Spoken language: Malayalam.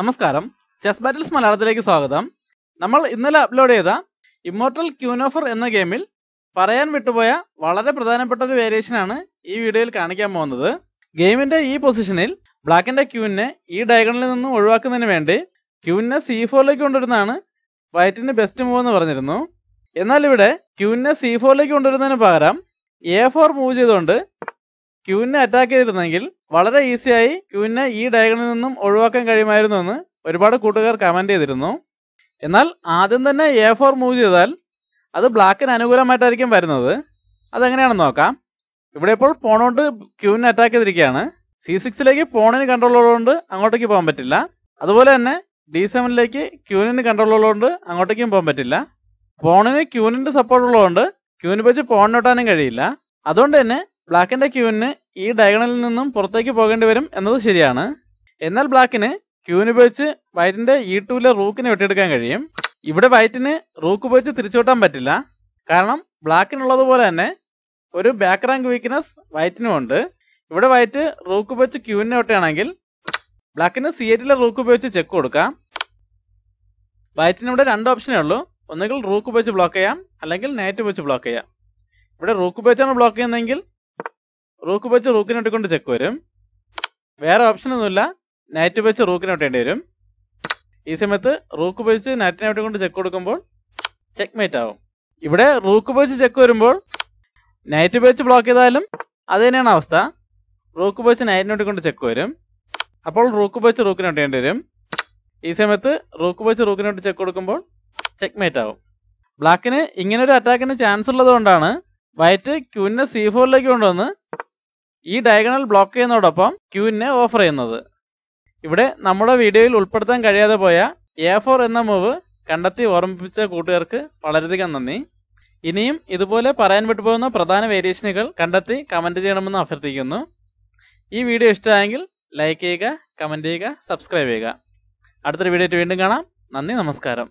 നമസ്കാരം ചെസ് ബാറ്റിൽസ് മലയാളത്തിലേക്ക് സ്വാഗതം നമ്മൾ ഇന്നലെ അപ്ലോഡ് ചെയ്ത ഇമ്മോർട്ടൽ ക്യൂനോഫർ എന്ന ഗെയിമിൽ പറയാൻ വിട്ടുപോയ വളരെ പ്രധാനപ്പെട്ട ഒരു വേരിയേഷൻ ആണ് ഈ വീഡിയോയിൽ കാണിക്കാൻ പോകുന്നത് ഗെയിമിന്റെ ഈ പൊസിഷനിൽ ബ്ലാക്കിന്റെ ക്യൂവിനെ ഈ ഡയഗണലിൽ നിന്ന് ഒഴിവാക്കുന്നതിന് വേണ്ടി ക്യൂവിനെ സി ഫോറിലേക്ക് കൊണ്ടുവരുന്നതാണ് വൈറ്റിന്റെ ബെസ്റ്റ് മൂവ് എന്ന് പറഞ്ഞിരുന്നു എന്നാൽ ഇവിടെ ക്യൂവിനെ സി ഫോറിലേക്ക് കൊണ്ടുവരുന്നതിന് പകരം എ ഫോർ മൂവ് ചെയ്തുകൊണ്ട് ക്യൂവിനെ അറ്റാക്ക് ചെയ്തിരുന്നെങ്കിൽ വളരെ ഈസിയായി ക്യൂവിനെ ഈ ഡയഗണിൽ നിന്നും ഒഴിവാക്കാൻ കഴിയുമായിരുന്നു എന്ന് ഒരുപാട് കൂട്ടുകാർ കമന്റ് ചെയ്തിരുന്നു എന്നാൽ ആദ്യം തന്നെ എ ഫോർ മൂവ് ചെയ്താൽ അത് ബ്ലാക്കിന് അനുകൂലമായിട്ടായിരിക്കും വരുന്നത് അതെങ്ങനെയാണെന്ന് നോക്കാം ഇവിടെ ഇപ്പോൾ പോണോണ്ട് ക്യൂവിനെ അറ്റാക്ക് ചെയ്തിരിക്കുകയാണ് സി സിക്സിലേക്ക് പോണിന് കൺട്രോൾ ഉള്ളതുകൊണ്ട് അങ്ങോട്ടേക്ക് പോകാൻ പറ്റില്ല അതുപോലെ തന്നെ ഡി സെവനിലേക്ക് ക്യൂനിന് കൺട്രോൾ ഉള്ളതുകൊണ്ട് അങ്ങോട്ടേക്കും പോകാൻ പറ്റില്ല പോണിന് ക്യൂനിന്റെ സപ്പോർട്ട് ഉള്ളതുകൊണ്ട് ക്യൂവിന് വെച്ച് പോണിനൊട്ടാനും കഴിയില്ല അതുകൊണ്ട് തന്നെ ബ്ലാക്കിന്റെ ക്യൂവിന് ഈ ഡയഗണലിൽ നിന്നും പുറത്തേക്ക് പോകേണ്ടി വരും എന്നത് ശരിയാണ് എന്നാൽ ബ്ലാക്കിന് ക്യൂവിന് ഉപയോഗിച്ച് വൈറ്റിന്റെ ഈ ടൂലെ റൂക്കിനെ വെട്ടിയെടുക്കാൻ കഴിയും ഇവിടെ വൈറ്റിന് റൂക്ക് ഉപയോഗിച്ച് തിരിച്ചു പറ്റില്ല കാരണം ബ്ലാക്കിനുള്ളതുപോലെ തന്നെ ഒരു ബാക്ക് റാങ്ക് വീക്ക്നെസ് വൈറ്റിനും ഉണ്ട് ഇവിടെ വൈറ്റ് റൂക്ക് ഉപയോഗിച്ച് ക്യൂവിനെ വെട്ടുകയാണെങ്കിൽ ബ്ലാക്കിന് സി എറ്റിലെ റൂക്ക് ഉപയോഗിച്ച് ചെക്ക് കൊടുക്കാം വൈറ്റിന് ഇവിടെ രണ്ട് ഓപ്ഷനേ ഉള്ളൂ ഒന്നുകിൽ റൂക്ക് ഉപയോഗിച്ച് ബ്ലോക്ക് ചെയ്യാം അല്ലെങ്കിൽ നൈറ്റ് ഉപയോഗിച്ച് ബ്ലോക്ക് ചെയ്യാം ഇവിടെ റൂക്ക് ഉപയോഗിച്ചാണ് ബ്ലോക്ക് ചെയ്യുന്നതെങ്കിൽ റൂക്ക് വെച്ച് റൂക്കിനോട്ട് കൊണ്ട് ചെക്ക് വരും വേറെ ഓപ്ഷൻ ഒന്നുമില്ല നൈറ്റ് വെച്ച് വേണ്ടി വരും ഈ സമയത്ത് റൂക്ക് പച്ച നൈറ്റിനോട്ട് കൊണ്ട് ചെക്ക് കൊടുക്കുമ്പോൾ ചെക്ക് മേറ്റ് ആവും ഇവിടെ റൂക്ക് പച്ച ചെക്ക് വരുമ്പോൾ നൈറ്റ് പച്ച ബ്ലോക്ക് ചെയ്താലും അത് തന്നെയാണ് അവസ്ഥ റൂക്ക് പച്ച നൈറ്റിനോട്ട് കൊണ്ട് ചെക്ക് വരും അപ്പോൾ റൂക്ക് റൂക്കിനോട്ട് വേണ്ടി വരും ഈ സമയത്ത് റൂക്ക് പച്ച റൂക്കിനോട്ട് ചെക്ക് കൊടുക്കുമ്പോൾ ചെക്ക് മേറ്റ് ആവും ബ്ലാക്കിന് ഇങ്ങനെ ഒരു അറ്റാക്കിന് ചാൻസ് ഉള്ളത് കൊണ്ടാണ് വൈറ്റ് ക്യൂനെ സി ഫോറിലേക്ക് കൊണ്ടുവന്ന് ഈ ഡയഗണൽ ബ്ലോക്ക് ചെയ്യുന്നതോടൊപ്പം ക്യൂവിനെ ഓഫർ ചെയ്യുന്നത് ഇവിടെ നമ്മുടെ വീഡിയോയിൽ ഉൾപ്പെടുത്താൻ കഴിയാതെ പോയ എ ഫോർ എന്ന മൂവ് കണ്ടെത്തി ഓർമ്മിപ്പിച്ച കൂട്ടുകാർക്ക് വളരെയധികം നന്ദി ഇനിയും ഇതുപോലെ പറയാൻ വിട്ടുപോകുന്ന പ്രധാന വേരിയേഷനുകൾ കണ്ടെത്തി കമൻറ്റ് ചെയ്യണമെന്ന് അഭ്യർത്ഥിക്കുന്നു ഈ വീഡിയോ ഇഷ്ടമായെങ്കിൽ ലൈക്ക് ചെയ്യുക കമൻറ്റ് ചെയ്യുക സബ്സ്ക്രൈബ് ചെയ്യുക അടുത്തൊരു വീഡിയോ വീണ്ടും കാണാം നന്ദി നമസ്കാരം